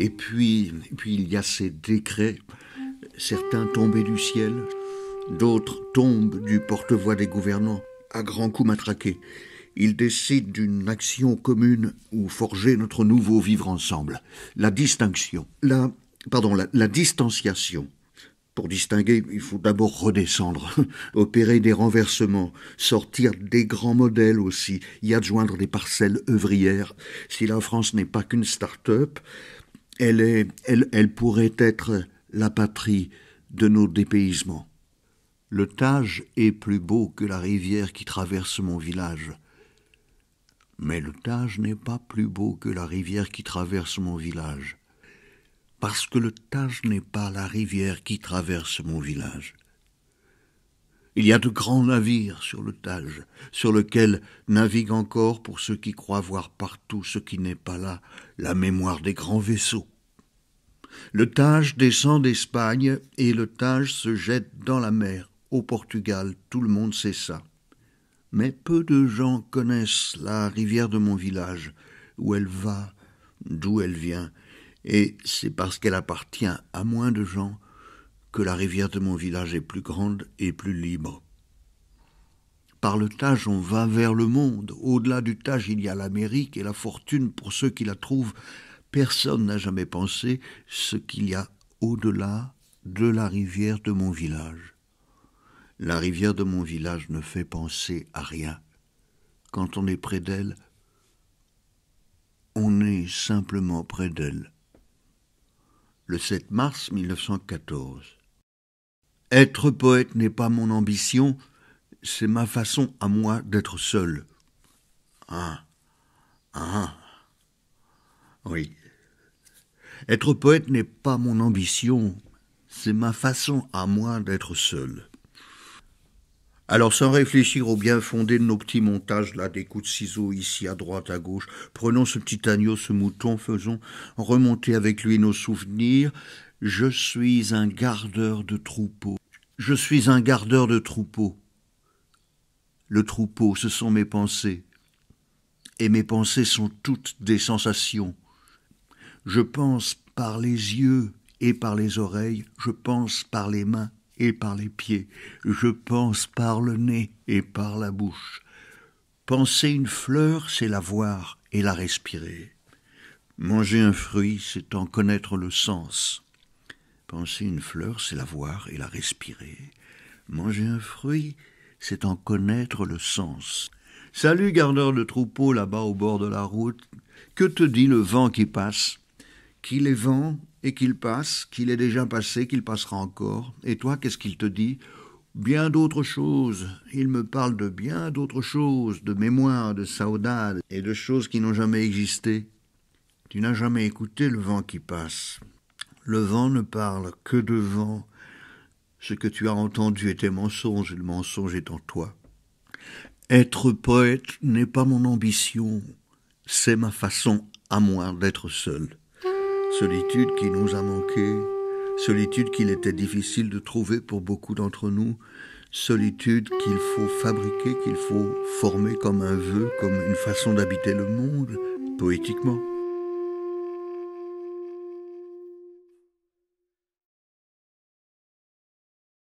Et puis, et puis il y a ces décrets, certains tombés du ciel, d'autres tombent du porte-voix des gouvernants, à grands coups matraqués. Ils décident d'une action commune où forger notre nouveau vivre ensemble, la distinction, la, pardon, la, la distanciation. Pour distinguer, il faut d'abord redescendre, opérer des renversements, sortir des grands modèles aussi, y adjoindre des parcelles œuvrières. Si la France n'est pas qu'une start-up, elle, elle, pourrait être la patrie de nos dépaysements. Le Tage est plus beau que la rivière qui traverse mon village. Mais le Tage n'est pas plus beau que la rivière qui traverse mon village. Parce que le Tage n'est pas la rivière qui traverse mon village. Il y a de grands navires sur le Tage, sur lequel navigue encore, pour ceux qui croient voir partout ce qui n'est pas là, la mémoire des grands vaisseaux. Le Tage descend d'Espagne et le Tage se jette dans la mer. Au Portugal, tout le monde sait ça. Mais peu de gens connaissent la rivière de mon village, où elle va, d'où elle vient, et c'est parce qu'elle appartient à moins de gens que la rivière de mon village est plus grande et plus libre. Par le Tage, on va vers le monde. Au-delà du Tage, il y a l'Amérique et la fortune pour ceux qui la trouvent. Personne n'a jamais pensé ce qu'il y a au-delà de la rivière de mon village. La rivière de mon village ne fait penser à rien. Quand on est près d'elle, on est simplement près d'elle. Le 7 mars 1914. Être poète n'est pas mon ambition, c'est ma façon à moi d'être seul. Hein Hein Oui. Être poète n'est pas mon ambition, c'est ma façon à moi d'être seul. Alors sans réfléchir au bien fondé de nos petits montages là, des coups de ciseaux ici à droite, à gauche, prenons ce petit agneau, ce mouton, faisons remonter avec lui nos souvenirs. Je suis un gardeur de troupeaux. Je suis un gardeur de troupeau. Le troupeau, ce sont mes pensées. Et mes pensées sont toutes des sensations. Je pense par les yeux et par les oreilles, je pense par les mains et par les pieds, je pense par le nez et par la bouche. Penser une fleur, c'est la voir et la respirer. Manger un fruit, c'est en connaître le sens. Penser une fleur, c'est la voir et la respirer. Manger un fruit, c'est en connaître le sens. Salut, gardeur de troupeau là-bas au bord de la route. Que te dit le vent qui passe Qu'il est vent et qu'il passe, qu'il est déjà passé, qu'il passera encore. Et toi, qu'est-ce qu'il te dit Bien d'autres choses. Il me parle de bien d'autres choses, de mémoire, de saudades et de choses qui n'ont jamais existé. Tu n'as jamais écouté le vent qui passe. Le vent ne parle que de vent. Ce que tu as entendu était mensonge, et le mensonge est en toi. Être poète n'est pas mon ambition, c'est ma façon à moi d'être seul. Solitude qui nous a manqué, solitude qu'il était difficile de trouver pour beaucoup d'entre nous, solitude qu'il faut fabriquer, qu'il faut former comme un vœu, comme une façon d'habiter le monde, poétiquement.